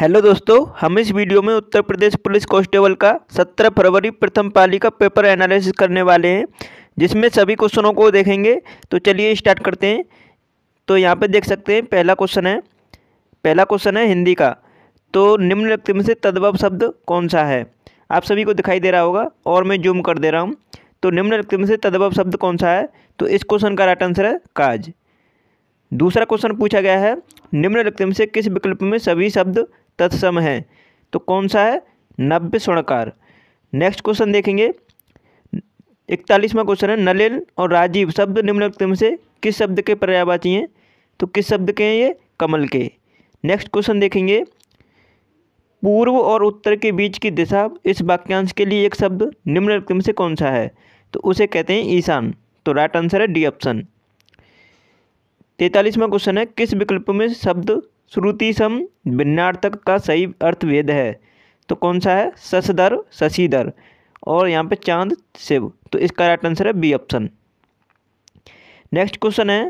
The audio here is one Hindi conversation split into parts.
हेलो दोस्तों हम इस वीडियो में उत्तर प्रदेश पुलिस कांस्टेबल का 17 फरवरी प्रथम पाली का पेपर एनालिसिस करने वाले हैं जिसमें सभी क्वेश्चनों को देखेंगे तो चलिए स्टार्ट करते हैं तो यहाँ पे देख सकते हैं पहला क्वेश्चन है पहला क्वेश्चन है हिंदी का तो निम्नलिखित में से तद्भव शब्द कौन सा है आप सभी को दिखाई दे रहा होगा और मैं जूम कर दे रहा हूँ तो निम्नलिखित में से तद्भव शब्द कौन सा है तो इस क्वेश्चन का राइट आंसर है काज दूसरा क्वेश्चन पूछा गया है निम्नलिखित में से किस विकल्प में सभी शब्द तत्सम है तो कौन सा है नव्य स्वर्णकार नेक्स्ट क्वेश्चन देखेंगे इकतालीसवा क्वेश्चन है नलिन और राजीव शब्द निम्नलिखित में से किस शब्द के पर्यायवाची हैं तो किस शब्द के हैं ये कमल के नेक्स्ट क्वेश्चन देखेंगे पूर्व और उत्तर के बीच की दिशा इस वाक्यांश के लिए एक शब्द निम्नलिखित में से कौन सा है तो उसे कहते हैं ईशान तो राइट आंसर है डी ऑप्शन तैतालीसवा क्वेश्चन है किस विकल्प में शब्द श्रुति सम भिन्नार्थक का सही अर्थ वेद है तो कौन सा है ससदर शशिधर और यहाँ पे चांद शिव तो इसका राइट आंसर है बी ऑप्शन नेक्स्ट क्वेश्चन है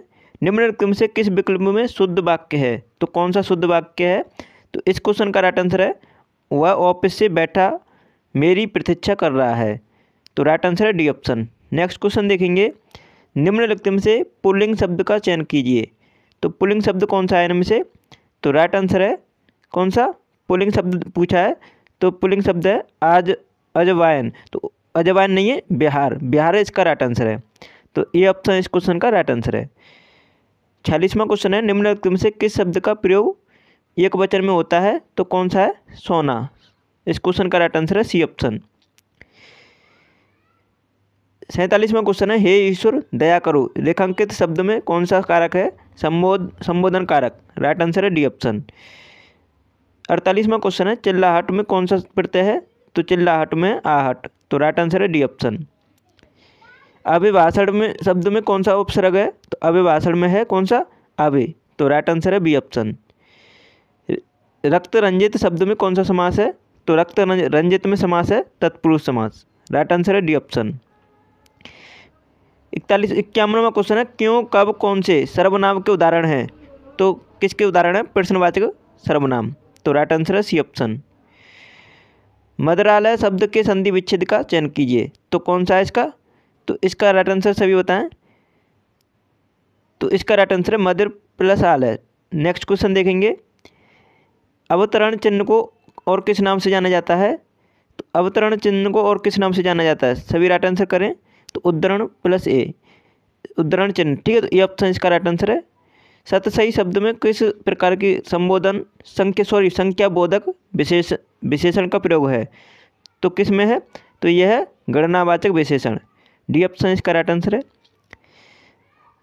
निम्नलिखित में से किस विकल्प में शुद्ध वाक्य है तो कौन सा शुद्ध वाक्य है तो इस क्वेश्चन का राइट आंसर है वह ऑफिस से बैठा मेरी प्रतीक्षा कर रहा है तो राइट आंसर है डी ऑप्शन नेक्स्ट क्वेश्चन देखेंगे निम्नलिखित में से पुलिंग शब्द का चयन कीजिए तो पुलिंग शब्द कौन सा है इनमें से तो राइट आंसर है कौन सा पुलिंग शब्द पूछा है तो पुलिंग शब्द है आज अजवाइन तो अजवाइन नहीं है बिहार बिहार इसका राइट आंसर है तो ये ऑप्शन इस क्वेश्चन का राइट आंसर है छियालीसवां क्वेश्चन है निम्न में से किस शब्द का प्रयोग एक वचन में होता है तो कौन सा है सोना इस क्वेश्चन का राइट आंसर है सी ऑप्शन सैतालीसवां क्वेश्चन है हे ईश्वर दया करो रेखांकित शब्द में कौन सा कारक है संबोध संबोधन कारक राइट आंसर है डी ऑप्शन अड़तालीसवा क्वेश्चन है चिल्लाहट में कौन सा पढ़ते है तो चिल्लाहट में आहट तो राइट आंसर है डी ऑप्शन अभिभाषण में शब्द में कौन सा उपसर्ग है तो अभिभाषण में है कौन सा अभि तो राइट आंसर है बी ऑप्शन रक्त रंजित शब्द में कौन सा समास है तो रक्त रंजित में समास है तत्पुरुष समास राइट आंसर है डी ऑप्शन इकतालीस इक्यावनवा क्वेश्चन है क्यों कब कौन से सर्वनाम के उदाहरण हैं तो किसके उदाहरण है प्रश्नवाचक सर्वनाम तो राइट आंसर है सी ऑप्शन मदरालय शब्द के संधि विच्छेद का चयन कीजिए तो कौन सा है इसका तो इसका राइट आंसर सभी बताएं तो इसका राइट आंसर है मदर प्लस आल है नेक्स्ट क्वेश्चन देखेंगे अवतरण चिन्ह को और किस नाम से जाना जाता है तो अवतरण चिन्ह को और किस नाम से जाना जाता है सभी राइट आंसर करें तो उद्धरण प्लस ए उद्धरण चिन्ह ठीक है तो ये ऑप्शन इसका राइट आंसर है सतसही शब्द में किस प्रकार की संबोधन संख्या सॉरी संख्या बोधक विशेष विशेषण का प्रयोग है तो किस में है तो यह है गणनावाचक विशेषण डी ऑप्शन इसका राइट आंसर है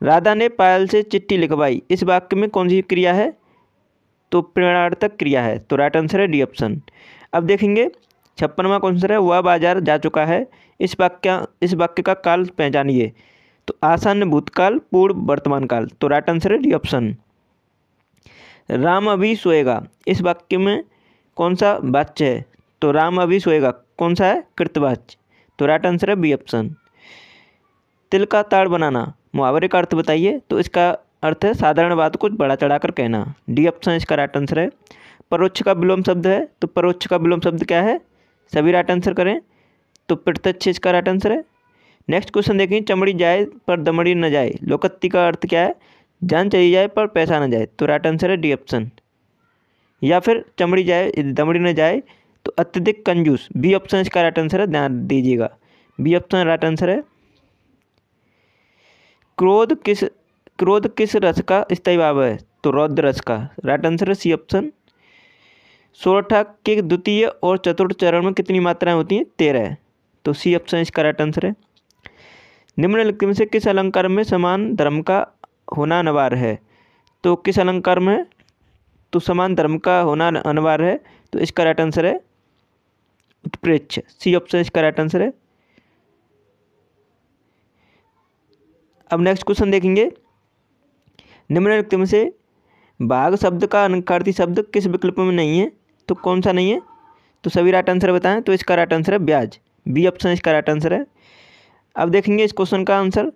राधा ने पायल से चिट्ठी लिखवाई इस वाक्य में कौन सी क्रिया है तो प्रेरणार्थक क्रिया है तो राइट आंसर है डी ऑप्शन अब देखेंगे छप्पनवा कौन सा है वह बाजार जा चुका है इस वाक्य इस वाक्य का काल पहचानिए तो आसान भूतकाल पूर्व वर्तमान काल तो राइट आंसर है डी ऑप्शन राम अभी सोएगा इस वाक्य में कौन सा वाच्य है तो राम अभी सोएगा कौन सा है कृतवाच्य तो राइट आंसर है बी ऑप्शन तिल का ताड़ बनाना मुहावरे का अर्थ बताइए तो इसका अर्थ है साधारण बात कुछ बड़ा चढ़ाकर कहना डी ऑप्शन इसका राइट आंसर है परोक्ष का विलोम शब्द है तो परोक्ष का विलोम शब्द क्या है सभी राइट आंसर करें तो प्रत्यक्ष इसका राइट आंसर है नेक्स्ट क्वेश्चन देखें चमड़ी जाए पर दमड़ी न जाए लोकत्ती का अर्थ क्या है जान चली जाए पर पैसा न जाए तो राइट आंसर है डी ऑप्शन या फिर चमड़ी जाए दमड़ी न जाए तो अत्यधिक कंजूस बी ऑप्शन इसका राइट आंसर है ध्यान दीजिएगा बी ऑप्शन राइट आंसर है क्रोध किस क्रोध किस रस का स्थायी भाव है तो रौद्र रस का राइट आंसर है सी ऑप्शन सोरठा के द्वितीय और चतुर्थ चरण में कितनी मात्राएं होती हैं तेरह है तो सी ऑप्शन इसका राइट आंसर है निम्नलिखित में से किस अलंकार में समान धर्म का होना अनिवार्य है तो किस अलंकार में तो समान धर्म का होना अनिवार्य है तो इसका राइट आंसर है उत्प्रेक्ष सी ऑप्शन इसका राइट आंसर है अब नेक्स्ट क्वेश्चन देखेंगे निम्नलिखित में से भाग शब्द का अनकार्थी शब्द किस विकल्प में नहीं है तो कौन सा नहीं है तो सभी राइट आंसर बताएं तो इसका राइट आंसर है ब्याज बी ऑप्शन इसका राइट आंसर है अब देखेंगे इस क्वेश्चन का आंसर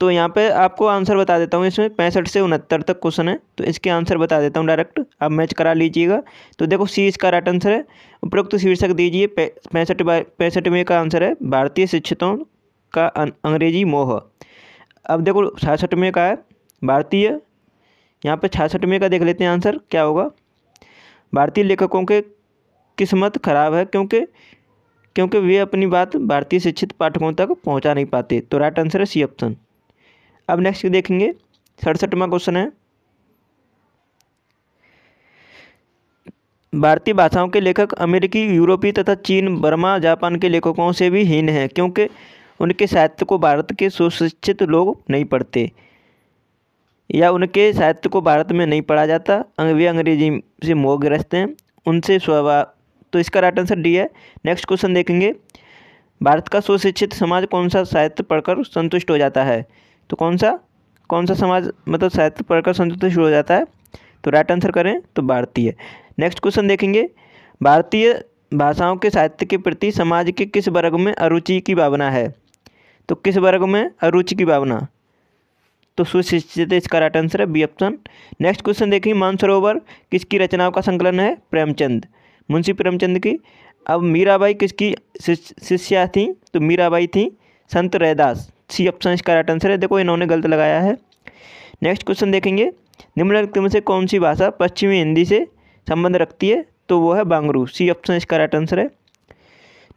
तो यहाँ पे आपको आंसर बता देता हूँ इसमें पैंसठ से उनहत्तर तक क्वेश्चन है तो इसके आंसर बता देता हूँ डायरेक्ट आप मैच करा लीजिएगा तो देखो सी इसका राइट आंसर है उपरोक्त शीर्षक दीजिए पैंसठ पैंसठवें का आंसर है भारतीय शिक्षितों का अं, अंग्रेजी मोह अब देखो में का है भारतीय यहाँ पर में का देख लेते हैं आंसर क्या होगा भारतीय लेखकों के किस्मत खराब है क्योंकि क्योंकि वे अपनी बात भारतीय शिक्षित पाठकों तक पहुंचा नहीं पाते तो राइट आंसर है सी ऑप्शन अब नेक्स्ट देखेंगे सड़सठवा क्वेश्चन है भारतीय भाषाओं के लेखक अमेरिकी यूरोपीय तथा चीन बर्मा जापान के लेखकों से भी हीन हैं क्योंकि उनके साहित्य को भारत के सुशिक्षित लोग नहीं पढ़ते या उनके साहित्य को भारत में नहीं पढ़ा जाता वे अंग्रेजी से मोह ग्रस्त हैं उनसे तो इसका राइट आंसर डी है नेक्स्ट क्वेश्चन देखेंगे भारत का सुशिक्षित समाज कौन सा साहित्य पढ़कर संतुष्ट हो जाता है तो कौन सा कौन सा समाज मतलब साहित्य पढ़कर संतुष्ट हो जाता है तो राइट आंसर करें तो भारतीय नेक्स्ट क्वेश्चन देखेंगे भारतीय भाषाओं के साहित्य के प्रति समाज के किस वर्ग में अरुचि की भावना है तो किस वर्ग में अरुचि की भावना तो सुशिक्षित इसका राइट आंसर है बी ऑप्शन नेक्स्ट क्वेश्चन देखेंगे मानसरोवर किसकी रचनाओं का संकलन है प्रेमचंद मुंशी प्रेमचंद की अब मीराबाई किसकी शिष्या थी तो मीराबाई थी संत रैदास सी ऑप्शन इसका राइट आंसर है देखो इन्होंने गलत लगाया है नेक्स्ट क्वेश्चन देखेंगे निम्नलिखित में से कौन सी भाषा पश्चिमी हिंदी से संबंध रखती है तो वो है बांगरू सी ऑप्शन इसका राइट आंसर है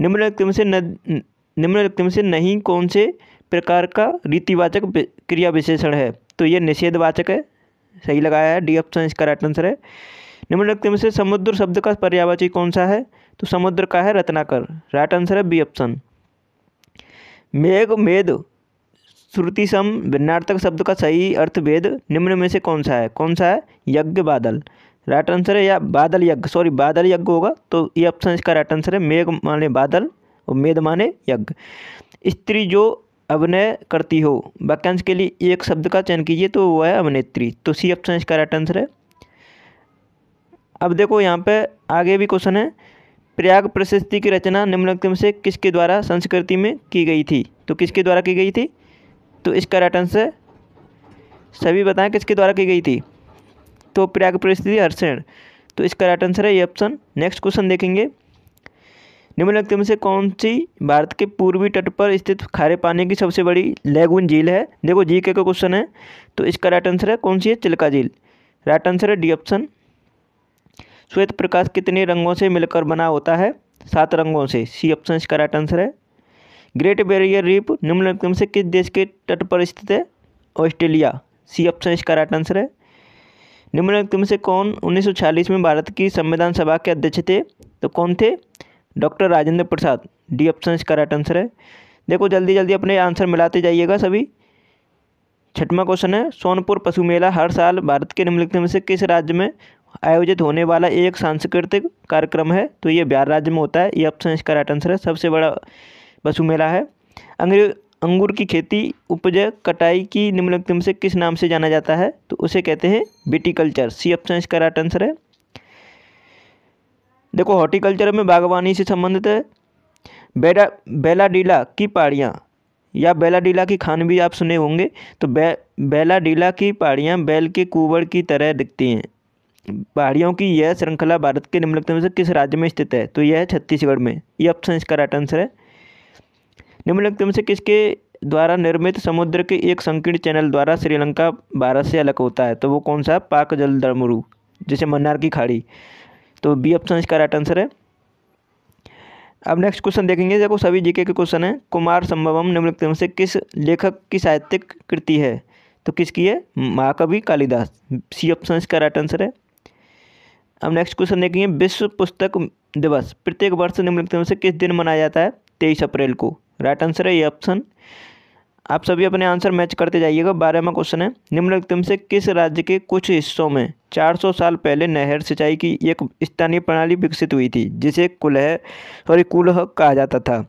निम्नलिखित में से निम्नलिखित में से नहीं कौन से प्रकार का रीतिवाचक क्रिया विशेषण है तो ये निषेधवाचक है सही लगाया है डी ऑप्शन इसका राइट आंसर है निम्नलिखित में से समुद्र शब्द का पर्यावाची कौन सा है तो समुद्र का है रत्नाकर राइट आंसर है बी ऑप्शन मेघ मेद श्रुति सम भिन्नार्थक शब्द का सही अर्थ भेद निम्न में से कौन सा है कौन सा है यज्ञ बादल राइट आंसर है या बादल यज्ञ सॉरी बादल यज्ञ होगा तो ये ऑप्शन इसका राइट आंसर है मेघ माने बादल और मेद माने यज्ञ स्त्री जो अभिनय करती हो वाक्यांश के लिए एक शब्द का चयन कीजिए तो वह है अभिनेत्री तो सी ऑप्शन इसका राइट आंसर है अब देखो यहाँ पे आगे भी क्वेश्चन है प्रयाग प्रशस्ति की रचना निम्नलिखित में से किसके द्वारा संस्कृति में की गई थी तो किसके द्वारा की गई थी तो इसका राइट आंसर सभी बताएं किसके द्वारा की गई थी तो प्रयाग प्रशस्ति हर्षण तो इसका राइट आंसर है ये ऑप्शन नेक्स्ट क्वेश्चन देखेंगे निम्नलिखित में से कौन सी भारत के पूर्वी तट पर स्थित खारे पानी की सबसे बड़ी लैगुन झील है देखो जी के का क्वेश्चन है तो इसका राइट आंसर है कौन सी है चिल्का झील राइट आंसर है डी ऑप्शन श्वेत प्रकाश कितने रंगों से मिलकर बना होता है सात रंगों से सी ऑप्शन इसका राइट आंसर है ग्रेट बैरियर रीप निम्नलिखित में से किस देश के तट पर स्थित है ऑस्ट्रेलिया सी ऑप्शन इसका राइट आंसर है निम्नलिखित में से कौन उन्नीस में भारत की संविधान सभा के अध्यक्ष थे तो कौन थे doctor Rajendra Prasad D option इसका राइट आंसर है देखो जल्दी जल्दी अपने आंसर मिलाते जाइएगा सभी छठवां क्वेश्चन है सोनपुर पशु मेला हर साल भारत के निम्नलिखित में से किस राज्य में आयोजित होने वाला एक सांस्कृतिक कार्यक्रम है तो ये बिहार राज्य में होता है ये ऑप्शन इसका राइट आंसर है सबसे बड़ा वसु मेला है अंग्रेज अंगूर की खेती उपज कटाई की निम्नलिखित में से किस नाम से जाना जाता है तो उसे कहते हैं बिटिकल्चर सी ऑप्शन इसका राइट आंसर है देखो हॉर्टिकल्चर में बागवानी से संबंधित है बेला बेलाडीला की पहाड़ियाँ या बेलाडीला की खान भी आप सुने होंगे तो बे बेलाडीला की पहाड़ियाँ बैल के कुबड़ की तरह दिखती हैं पहाड़ियों की यह श्रृंखला भारत के निम्नलिखित में से किस राज्य में स्थित है तो यह है छत्तीसगढ़ में ये ऑप्शन इसका राइट आंसर है निम्नलिखित में से किसके द्वारा निर्मित समुद्र के एक संकीर्ण चैनल द्वारा श्रीलंका भारत से अलग होता है तो वो कौन सा पाक जल दमरू जैसे मन्नार की खाड़ी तो बी ऑप्शन इसका राइट आंसर है अब नेक्स्ट क्वेश्चन देखेंगे देखो सभी जीके के क्वेश्चन हैं कुमार संभवम निम्नलिखित में से किस लेखक की साहित्यिक कृति है तो किसकी है महाकवि कालिदास सी ऑप्शन इसका राइट आंसर है अब नेक्स्ट क्वेश्चन देखेंगे विश्व पुस्तक दिवस प्रत्येक वर्ष निम्नलिखित में से किस दिन मनाया जाता है तेईस अप्रैल को राइट आंसर है ये ऑप्शन आप सभी अपने आंसर मैच करते जाइएगा बारहवा क्वेश्चन है निम्नलिखित में से किस राज्य के कुछ हिस्सों में 400 साल पहले नहर सिंचाई की एक स्थानीय प्रणाली विकसित हुई थी जिसे कुलह सॉरी कुलह कहा जाता था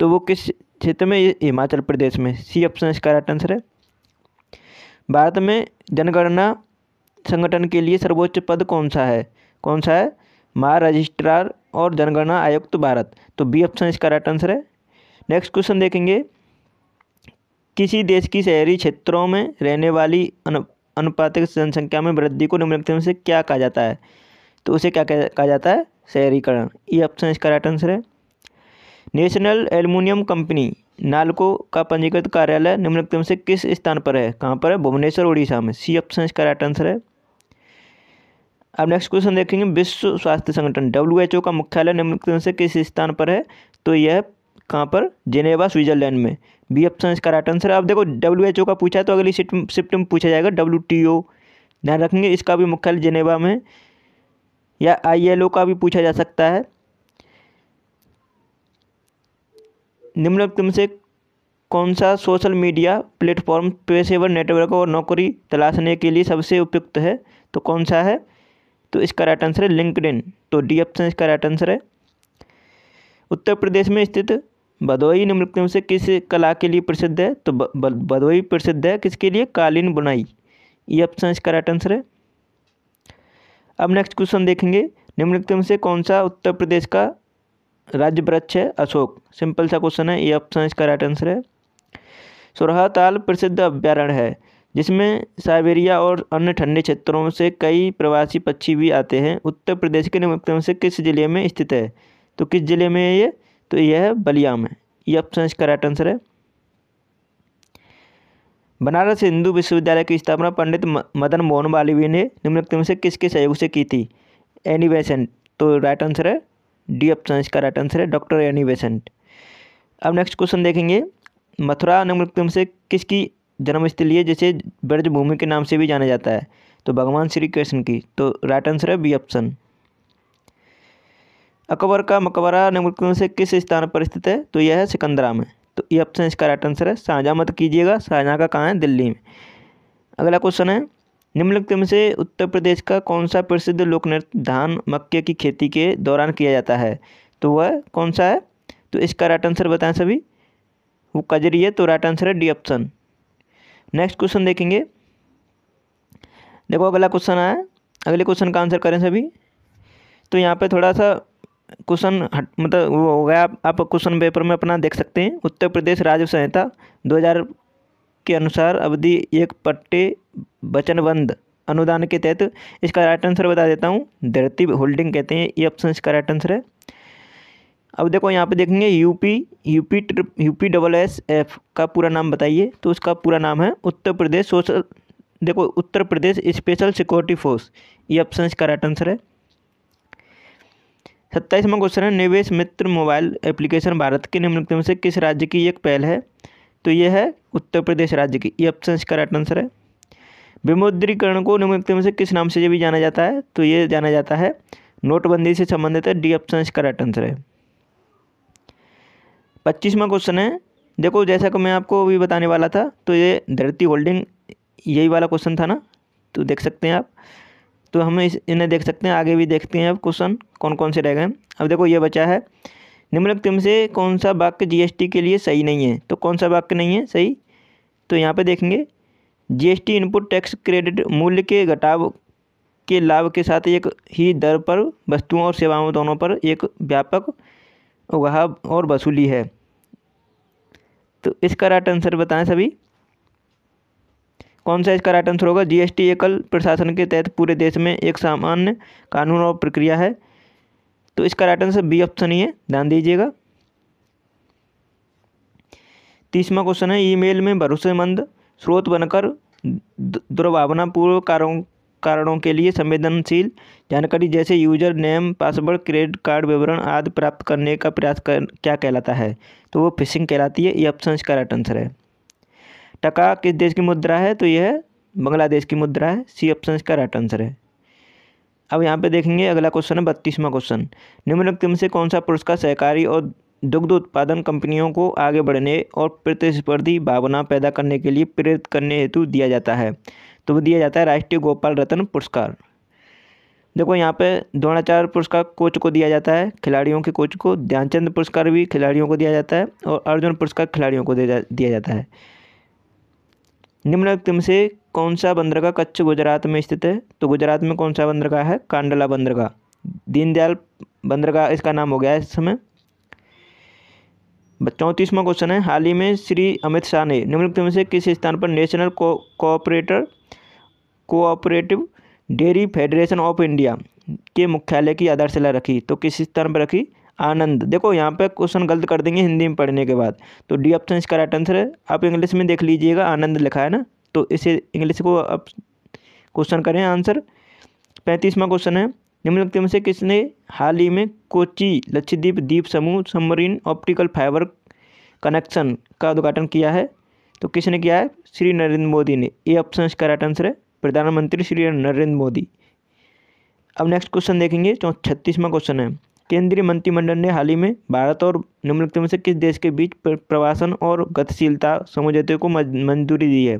तो वो किस क्षेत्र में हिमाचल प्रदेश में सी ऑप्शन इसका राइट आंसर है भारत में जनगणना संगठन के लिए सर्वोच्च पद कौन सा है कौन सा है महारजिस्ट्रार रजिस्ट्रार और जनगणना आयुक्त भारत तो बी ऑप्शन इसका राइट आंसर है नेक्स्ट क्वेश्चन देखेंगे किसी देश की शहरी क्षेत्रों में रहने वाली अनु अनुपातिक जनसंख्या में वृद्धि को निम्नलिखित से क्या कहा जाता है तो उसे क्या कहा जाता है शहरीकरण ये e ऑप्शन इसका राइट आंसर है नेशनल एल्यूमिनियम कंपनी नालको का पंजीकृत कार्यालय निम्नलिखित में से किस स्थान पर है कहाँ पर है भुवनेश्वर उड़ीसा में सी ऑप्शन इसका राइट आंसर है अब नेक्स्ट क्वेश्चन देखेंगे विश्व स्वास्थ्य संगठन डब्ल्यू का मुख्यालय निम्नलिखित में से किस स्थान पर है तो यह कहाँ पर जेनेवा स्विट्जरलैंड में बी ऑप्शन इसका राइट आंसर अब देखो डब्ल्यू का पूछा है तो अगली शिफ्ट में पूछा जाएगा डब्ल्यू ध्यान रखेंगे इसका भी मुख्यालय जेनेवा में या आई का भी पूछा जा सकता है निम्नलिखित में से कौन सा सोशल मीडिया प्लेटफॉर्म पेशेवर नेटवर्क और नौकरी तलाशने के लिए सबसे उपयुक्त है तो कौन सा है तो इसका राइट आंसर है लिंकड तो डी ऑप्शन इसका राइट आंसर है उत्तर प्रदेश में स्थित भदोई निम्नलिखित में से किस कला के लिए प्रसिद्ध है तो भदोई प्रसिद्ध है किसके लिए कालीन बुनाई ये e ऑप्शन इसका राइट आंसर है अब नेक्स्ट क्वेश्चन देखेंगे निम्नलिखित में से कौन सा उत्तर प्रदेश का राज्य वृक्ष है अशोक सिंपल सा क्वेश्चन है ये e ऑप्शन इसका राइट आंसर है सुरहा ताल प्रसिद्ध अभ्यारण्य है जिसमें साइबेरिया और अन्य ठंडे क्षेत्रों से कई प्रवासी पक्षी भी आते हैं उत्तर प्रदेश के निम्नलिखित से किस ज़िले में स्थित है तो किस ज़िले में है ये तो यह है बलिया में ये ऑप्शन इसका राइट आंसर है बनारस हिंदू विश्वविद्यालय की स्थापना पंडित मदन मोहन मालवीय ने निम्नलिखित में से किसके सहयोग से की थी एनी बेसेंट तो राइट आंसर है डी ऑप्शन इसका राइट आंसर है डॉक्टर एनी बेसेंट अब नेक्स्ट क्वेश्चन देखेंगे मथुरा निम्नलिखित में से किसकी जन्म स्थल ये ब्रजभूमि के नाम से भी जाना जाता है तो भगवान श्री कृष्ण की तो राइट आंसर है बी ऑप्शन अकबर का मकबरा निम्न से किस स्थान पर स्थित है तो यह है सिकंदरा में तो ये ऑप्शन इसका राइट आंसर है शाहजहाँ मत कीजिएगा शाहजहाँ का कहाँ है दिल्ली में अगला क्वेश्चन है निम्नलिखित में से उत्तर प्रदेश का कौन सा प्रसिद्ध लोक नृत्य धान मक्के की खेती के दौरान किया जाता है तो वह कौन सा है तो इसका राइट आंसर बताएं सभी वो कजरी है तो राइट आंसर है डी ऑप्शन नेक्स्ट क्वेश्चन देखेंगे देखो अगला क्वेश्चन आया अगले क्वेश्चन का आंसर करें सभी तो यहाँ पे थोड़ा सा क्वेश्चन हट मतलब वो हो गया आप क्वेश्चन पेपर में अपना देख सकते हैं उत्तर प्रदेश राज्य संहिता 2000 के अनुसार अवधि एक पट्टे वचनबंद अनुदान के तहत इसका राइट आंसर बता देता हूँ धरती होल्डिंग कहते हैं ये ऑप्शन इसका राइट आंसर है अब देखो यहाँ पे देखेंगे UP UP trip UP double S F का पूरा नाम बताइए तो उसका पूरा नाम है उत्तर प्रदेश सोशल देखो Uttar Pradesh special security force ये ऑप्शन का राइट आंसर है सत्ताईसवा क्वेश्चन है निवेश मित्र मोबाइल एप्लीकेशन भारत के निम्नलिखित में से किस राज्य की एक पहल है तो ये है उत्तर प्रदेश राज्य की ये ऑप्शन का राइट आंसर है विमुद्रीकरण को निम्नलिखित में से किस नाम से ये भी जाना जाता है तो ये जाना जाता है नोटबंदी से संबंधित है डी ऑप्शन का राइट आंसर है पच्चीसवा क्वेश्चन है देखो जैसा कि मैं आपको अभी बताने वाला था तो ये धरती होल्डिंग यही वाला क्वेश्चन था ना तो देख सकते हैं आप तो हम इस इन्हें देख सकते हैं आगे भी देखते हैं अब क्वेश्चन कौन कौन से रह गए अब देखो ये बचा है निम्नलिखित में से कौन सा वाक्य जीएसटी के लिए सही नहीं है तो कौन सा वाक्य नहीं है सही तो यहाँ पे देखेंगे जीएसटी इनपुट टैक्स क्रेडिट मूल्य के घटाव के लाभ के साथ एक ही दर पर वस्तुओं और सेवाओं दोनों पर एक व्यापक वहाब और वसूली है तो इसका राइट आंसर बताएं सभी कौन सा इसका राइट आंसर होगा जीएसटी एकल प्रशासन के तहत पूरे देश में एक सामान्य कानून और प्रक्रिया है तो इसका राइट आंसर बी ऑप्शन ही है ध्यान दीजिएगा तीसवा क्वेश्चन है ईमेल में भरोसेमंद स्रोत बनकर दुर्भावनापूर्व कारों कारणों के लिए संवेदनशील जानकारी जैसे user name password credit card विवरण आदि प्राप्त करने का प्रयास कर क्या कहलाता है तो वो फिशिंग कहलाती है ये ऑप्शन का राइट आंसर है टका किस देश की मुद्रा है तो यह बांग्लादेश की मुद्रा है सी ऑप्शन का राइट आंसर है अब यहाँ पे देखेंगे अगला क्वेश्चन है बत्तीसवां क्वेश्चन निम्नलिखित में से कौन सा पुरस्कार सहकारी और दुग्ध उत्पादन कंपनियों को आगे बढ़ने और प्रतिस्पर्धी भावना पैदा करने के लिए प्रेरित करने हेतु दिया जाता है तो वो दिया जाता है राष्ट्रीय गोपाल रत्न पुरस्कार देखो यहाँ पे द्रोणाचार्य पुरस्कार कोच को दिया जाता है खिलाड़ियों के कोच को ध्यानचंद पुरस्कार भी खिलाड़ियों को दिया जाता है और अर्जुन पुरस्कार खिलाड़ियों को दिया, जा, दिया जाता है निम्नलिखित में से कौन सा बंदरगाह कच्छ गुजरात में स्थित है तो गुजरात में कौन सा बंदरगाह है कांडला बंदरगाह दीनदयाल बंदरगाह इसका नाम हो गया है इस समय चौंतीसवां क्वेश्चन है हाल ही में श्री अमित शाह ने निम्नलिखित में से किस स्थान पर नेशनल को cooperator cooperative dairy federation of India के मुख्यालय की आधारशिला रखी तो किस स्थान पर रखी आनंद देखो यहाँ पे क्वेश्चन गलत कर देंगे हिंदी में पढ़ने के बाद तो डी ऑप्शन इसका राइट आंसर है आप इंग्लिश में देख लीजिएगा आनंद लिखा है ना तो इसे इंग्लिश को आप क्वेश्चन करें आंसर पैंतीसवा क्वेश्चन है निम्नलिखित में से किसने हाल ही में कोची लक्षद्वीप द्वीप समूह सबमरीन ऑप्टिकल फाइबर कनेक्शन का उद्घाटन किया है तो किसने किया है श्री नरेंद्र मोदी ने ए ऑप्शन इसका राइट आंसर है प्रधानमंत्री श्री नरेंद्र मोदी अब नेक्स्ट क्वेश्चन देखेंगे जो छत्तीसवां क्वेश्चन है केंद्रीय मंत्रिमंडल ने हाल ही में भारत और निम्नलिखित में से किस देश के बीच प्रवासन और गतिशीलता समझौते को मंजूरी दी है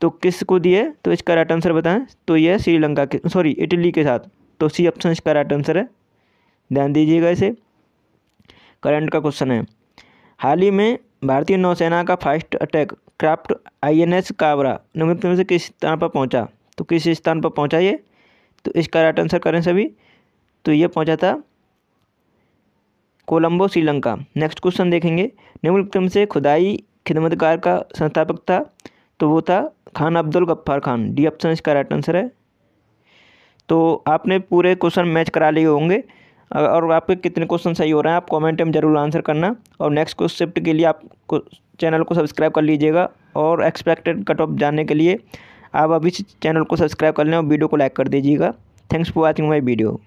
तो किस को दी है तो इसका राइट आंसर बताएं तो यह श्रीलंका के सॉरी इटली के साथ तो सी ऑप्शन इसका राइट आंसर है ध्यान दीजिएगा इसे करंट का क्वेश्चन है हाल ही में भारतीय नौसेना का fast attack craft I N S Kavara निम्नलिखित में से किस स्थान पर पहुंचा तो किस स्थान पर पहुंचा ये तो इसका राइट आंसर करें सभी तो ये पहुंचा था कोलंबो श्रीलंका नेक्स्ट क्वेश्चन देखेंगे निम्नलिखित में से खुदाई खिदमतकार का संस्थापक था तो वो था खान अब्दुल गफ्फार खान डी ऑप्शन इसका राइट आंसर है तो आपने पूरे क्वेश्चन मैच करा लिए होंगे और आपके कितने क्वेश्चन सही हो रहे हैं आप कमेंट में जरूर आंसर करना और नेक्स्ट क्वेश्चन शिफ्ट के लिए आप चैनल को सब्सक्राइब कर लीजिएगा और एक्सपेक्टेड कट ऑफ जानने के लिए आप अभी चैनल को सब्सक्राइब कर लें और वीडियो को लाइक कर दीजिएगा thanks for watching my video